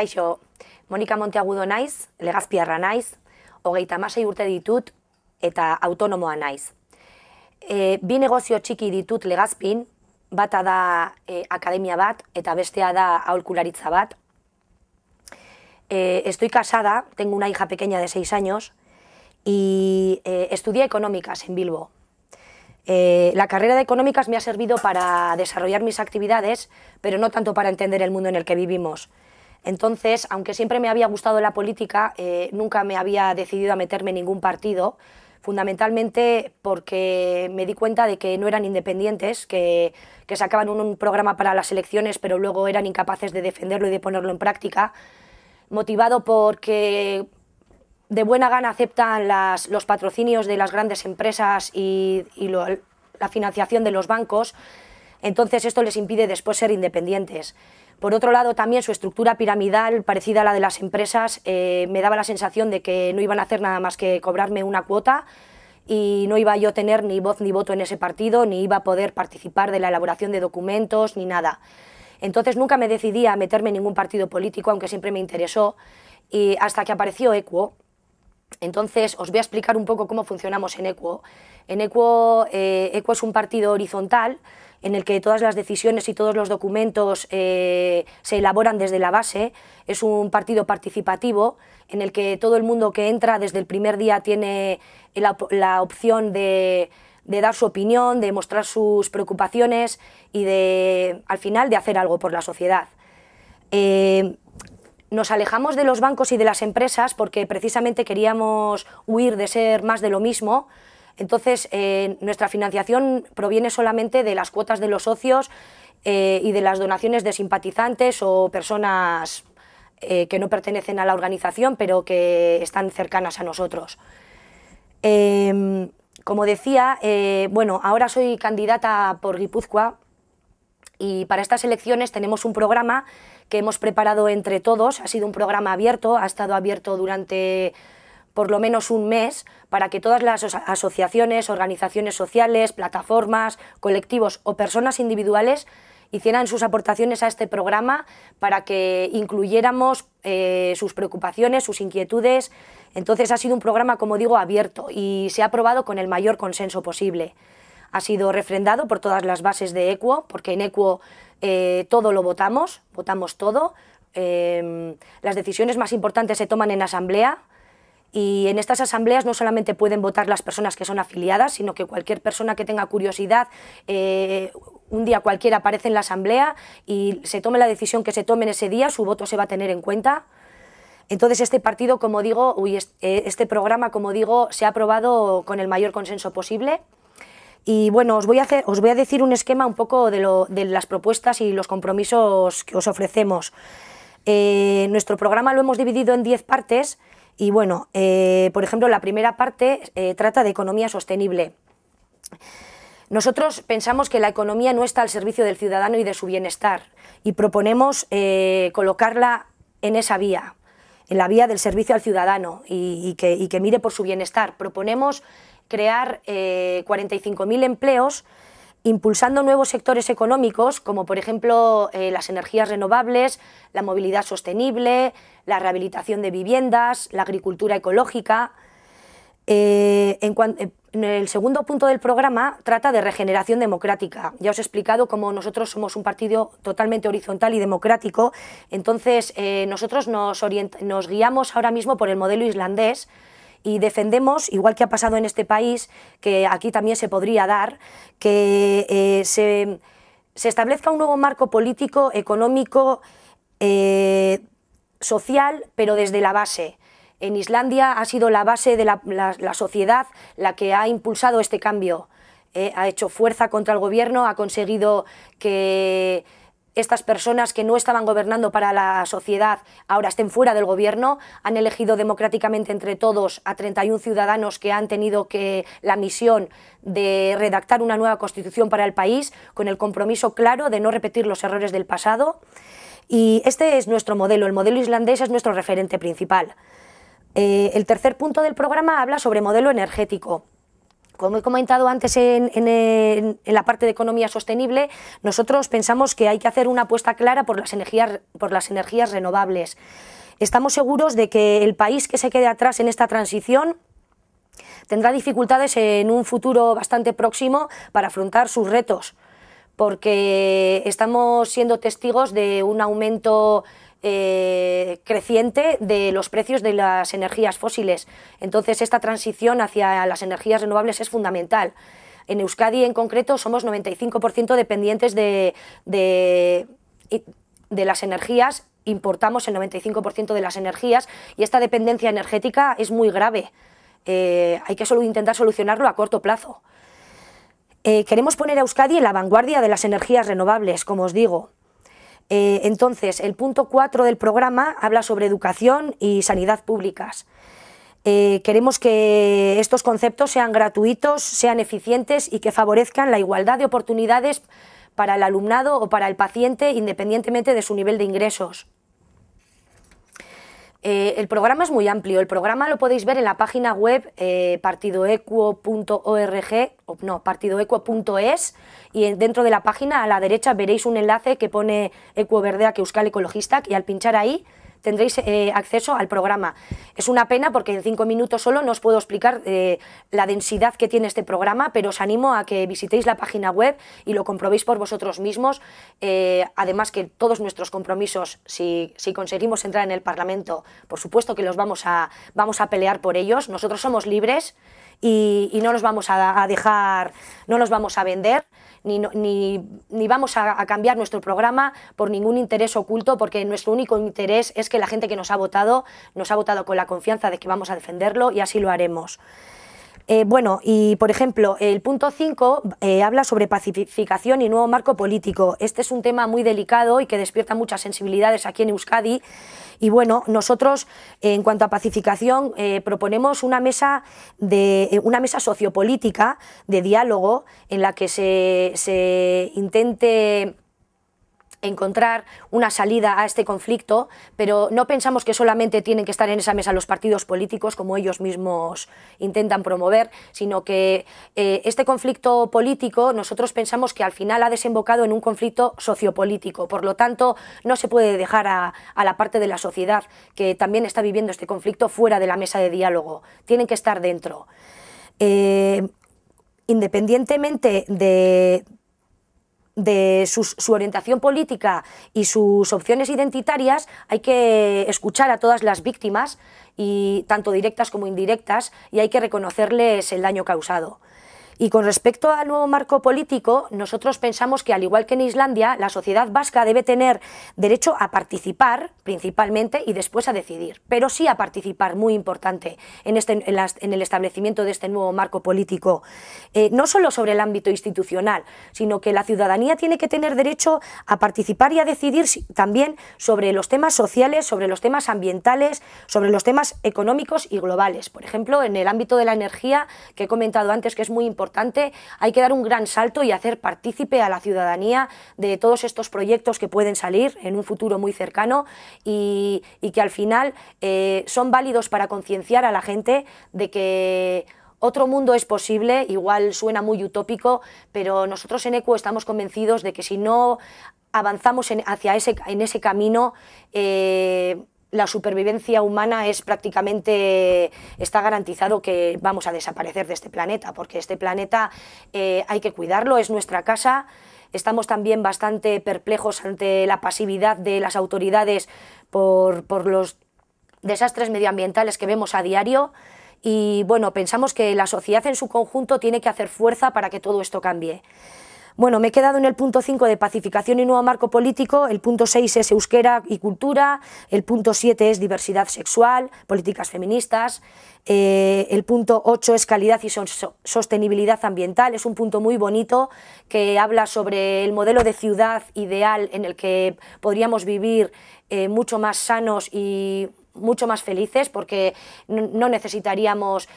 Kaixo, Monika Monteagudo naiz, legazpiarra naiz, hogeita amasei urte ditut eta autonomoa naiz. E, bi negozio txiki ditut legazpin, bata da e, akademia bat eta bestea da aholkularitza bat. E, estoy casada, tengo una hija pequeña de 6 años y e, estudié económicas en Bilbo. Eh, la carrera de económicas me ha servido para desarrollar mis actividades, pero no tanto para entender el mundo en el que vivimos. Entonces, aunque siempre me había gustado la política, eh, nunca me había decidido a meterme en ningún partido, fundamentalmente porque me di cuenta de que no eran independientes, que, sacaban un, programa para las elecciones, pero luego eran incapaces de defenderlo y de ponerlo en práctica, motivado porque de buena gana aceptan los patrocinios de las grandes empresas y, la financiación de los bancos, entonces esto les impide después ser independientes. Por otro lado, también su estructura piramidal, parecida a la de las empresas, eh, me daba la sensación de que no iban a hacer nada más que cobrarme una cuota y no iba yo a tener ni voz ni voto en ese partido, ni iba a poder participar de la elaboración de documentos, ni nada. Entonces nunca me decidí a meterme en ningún partido político, aunque siempre me interesó, y hasta que apareció Equo, entonces, os voy a explicar un poco cómo funcionamos en Equo. En Equo, eh, Equo es un partido horizontal en el que todas las decisiones y todos los documentos eh, se elaboran desde la base. Es un partido participativo en el que todo el mundo que entra desde el primer día tiene la, opción de, dar su opinión, de mostrar sus preocupaciones y de, al final, de hacer algo por la sociedad. Eh, nos alejamos de los bancos y de las empresas porque precisamente queríamos huir de ser más de lo mismo entonces, eh, nuestra financiación proviene solamente de las cuotas de los socios eh, y de las donaciones de simpatizantes o personas eh, que no pertenecen a la organización, pero que están cercanas a nosotros. Em, como decía, bueno, ahora soy candidata por Guipúzcoa y para estas elecciones tenemos un programa que hemos preparado entre todos. Ha sido un programa abierto, ha estado abierto durante por lo menos un mes para que todas las asociaciones, organizaciones sociales, plataformas, colectivos o personas individuales hicieran sus aportaciones a este programa para que incluyéramos eh, sus preocupaciones, sus inquietudes. Entonces ha sido un programa, como digo, abierto y se ha aprobado con el mayor consenso posible. Ha sido refrendado por todas las bases de ECUO, porque en ECUO eh, todo lo votamos, votamos todo. Em, las decisiones más importantes se toman en asamblea, y en estas asambleas no solamente pueden votar las personas que son afiliadas, sino que cualquier persona que tenga curiosidad, eh, un día cualquiera aparece en la asamblea y se tome la decisión que se tome en ese día, su voto se va a tener en cuenta. Entonces este partido, como digo, eh, este programa, como digo, se ha aprobado con el mayor consenso posible. Y bueno, os voy a, hacer, os voy a decir un esquema un poco de, las propuestas y los compromisos que os ofrecemos. Eh, nuestro programa lo hemos dividido en 10 partes y bueno, eh, por ejemplo, la primera parte eh, trata de economía sostenible. Nosotros pensamos que la economía no está al servicio del ciudadano y de su bienestar y proponemos eh, colocarla en esa vía, en la vía del servicio al ciudadano y, que, y que, mire por su bienestar. Proponemos crear 45.000 empleos impulsando nuevos sectores económicos, como por ejemplo eh, las energías renovables, la movilidad sostenible, la rehabilitación de viviendas, la agricultura ecológica. Eh, en, el segundo punto del programa trata de regeneración democrática. Ya os he explicado cómo nosotros somos un partido totalmente horizontal y democrático, entonces eh, nosotros nos guiamos ahora mismo por el modelo islandés, y defendemos, igual que ha pasado en este país, que aquí también se podría dar, que eh, se, establezca un nuevo marco político, económico, eh, social, pero desde la base. En Islandia ha sido la base de la, sociedad la que ha impulsado este cambio. Eh, ha hecho fuerza contra el gobierno, ha conseguido que estas personas que no estaban gobernando para la sociedad ahora estén fuera del gobierno, han elegido democráticamente entre todos a 31 ciudadanos que han tenido que la misión de redactar una nueva constitución para el país con el compromiso claro de no repetir los errores del pasado y este es nuestro modelo, el modelo islandés es nuestro referente principal. Eh, el tercer punto del programa habla sobre modelo energético como he comentado antes en, la parte de economía sostenible, nosotros pensamos que hay que hacer una apuesta clara por las energías renovables. Estamos seguros de que el país que se quede atrás en esta transición tendrá dificultades en un futuro bastante próximo para afrontar sus retos, porque estamos siendo testigos de un aumento eh, creciente de los precios de las energías fósiles. Entonces, esta transición hacia las energías renovables es fundamental. En Euskadi, en concreto, somos 95% dependientes de, de, las energías importamos el 95% de las energías y esta dependencia energética es muy grave. Eh, hay que solo intentar solucionarlo a corto plazo. Eh, queremos poner a Euskadi en la vanguardia de las energías renovables, como os digo. Eh, entonces, el punto 4 del programa habla sobre educación y sanidad públicas. Eh, queremos que estos conceptos sean gratuitos, sean eficientes y que favorezcan la igualdad de oportunidades para el alumnado o para el paciente independientemente de su nivel de ingresos. Eh, el programa es muy amplio. El programa lo podéis ver en la página web eh, partidoequo.org no, partidoequo.es y dentro de la página a la derecha veréis un enlace que pone Equo Verde a que Euskal Ecologista y al pinchar ahí tendréis eh, acceso al programa. Es una pena porque en cinco minutos solo no os puedo explicar eh, la densidad que tiene este programa, pero os animo a que visitéis la página web y lo comprobéis por vosotros mismos. Eh, además que todos nuestros compromisos, si, conseguimos entrar en el Parlamento, por supuesto que los vamos a, vamos a pelear por ellos. Nosotros somos libres y, no nos vamos a, dejar, no nos vamos a vender. Ni, ni, ni vamos a, a, cambiar nuestro programa por ningún interés oculto, porque nuestro único interés es que la gente que nos ha votado nos ha votado con la confianza de que vamos a defenderlo y así lo haremos. Eh, bueno, y por ejemplo, el punto 5 eh, habla sobre pacificación y nuevo marco político. Este es un tema muy delicado y que despierta muchas sensibilidades aquí en Euskadi. Y bueno, nosotros en cuanto a pacificación eh, proponemos una mesa, de, una mesa sociopolítica de diálogo en la que se, se intente encontrar una salida a este conflicto, pero no pensamos que solamente tienen que estar en esa mesa los partidos políticos, como ellos mismos intentan promover, sino que eh, este conflicto político nosotros pensamos que al final ha desembocado en un conflicto sociopolítico. Por lo tanto, no se puede dejar a, la parte de la sociedad que también está viviendo este conflicto fuera de la mesa de diálogo. Tienen que estar dentro. Eh, independientemente de, de su orientación política y sus opciones identitarias, hay que escuchar a todas las víctimas, y tanto directas como indirectas, y hay que reconocerles el daño causado. Y con respecto al nuevo marco político, nosotros pensamos que, al igual que en Islandia, la sociedad vasca debe tener derecho a participar, principalmente, y después a decidir. Pero sí a participar, muy importante, en, este, en, el establecimiento de este nuevo marco político. Eh, no solo sobre el ámbito institucional, sino que la ciudadanía tiene que tener derecho a participar y a decidir también sobre los temas sociales, sobre los temas ambientales, sobre los temas económicos y globales. Por ejemplo, en el ámbito de la energía, que he comentado antes que es muy importante, hay que dar un gran salto y hacer partícipe a la ciudadanía de todos estos proyectos que pueden salir en un futuro muy cercano y, que al final eh, son válidos para concienciar a la gente de que otro mundo es posible, igual suena muy utópico, pero nosotros en ECU estamos convencidos de que si no avanzamos en, hacia ese, en ese camino, eh, la supervivencia humana es prácticamente, está garantizado que vamos a desaparecer de este planeta, porque este planeta eh, hay que cuidarlo, es nuestra casa. Estamos también bastante perplejos ante la pasividad de las autoridades por, por los desastres medioambientales que vemos a diario. Y bueno, pensamos que la sociedad en su conjunto tiene que hacer fuerza para que todo esto cambie. Bueno, me he quedado en el punto 5 de pacificación y nuevo marco político, el punto 6 es euskera y cultura, el punto 7 es diversidad sexual, políticas feministas, eh, el punto 8 es calidad y sostenibilidad ambiental, es un punto muy bonito que habla sobre el modelo de ciudad ideal en el que podríamos vivir eh, mucho más sanos y mucho más felices porque no necesitaríamos...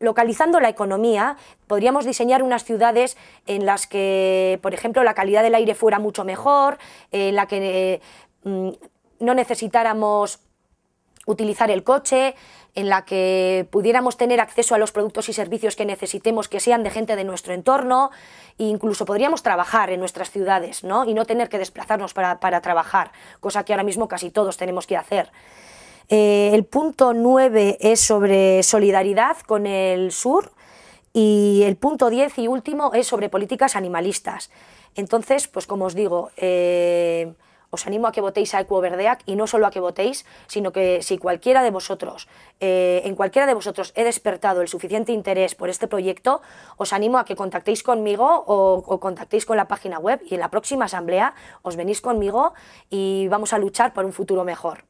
Localizando la economía, podríamos diseñar unas ciudades en las que, por ejemplo, la calidad del aire fuera mucho mejor, en la que mm, no necesitáramos utilizar el coche, en la que pudiéramos tener acceso a los productos y servicios que necesitemos que sean de gente de nuestro entorno e incluso podríamos trabajar en nuestras ciudades ¿no? y no tener que desplazarnos para, para trabajar, cosa que ahora mismo casi todos tenemos que hacer. Eh, el punto 9 es sobre solidaridad con el sur y el punto 10 y último es sobre políticas animalistas. Entonces, pues como os digo, eh, os animo a que votéis a Ecuoverdeac y no solo a que votéis, sino que si cualquiera de vosotros, eh, en cualquiera de vosotros he despertado el suficiente interés por este proyecto, os animo a que contactéis conmigo o, contactéis con la página web y en la próxima asamblea os venís conmigo y vamos a luchar por un futuro mejor.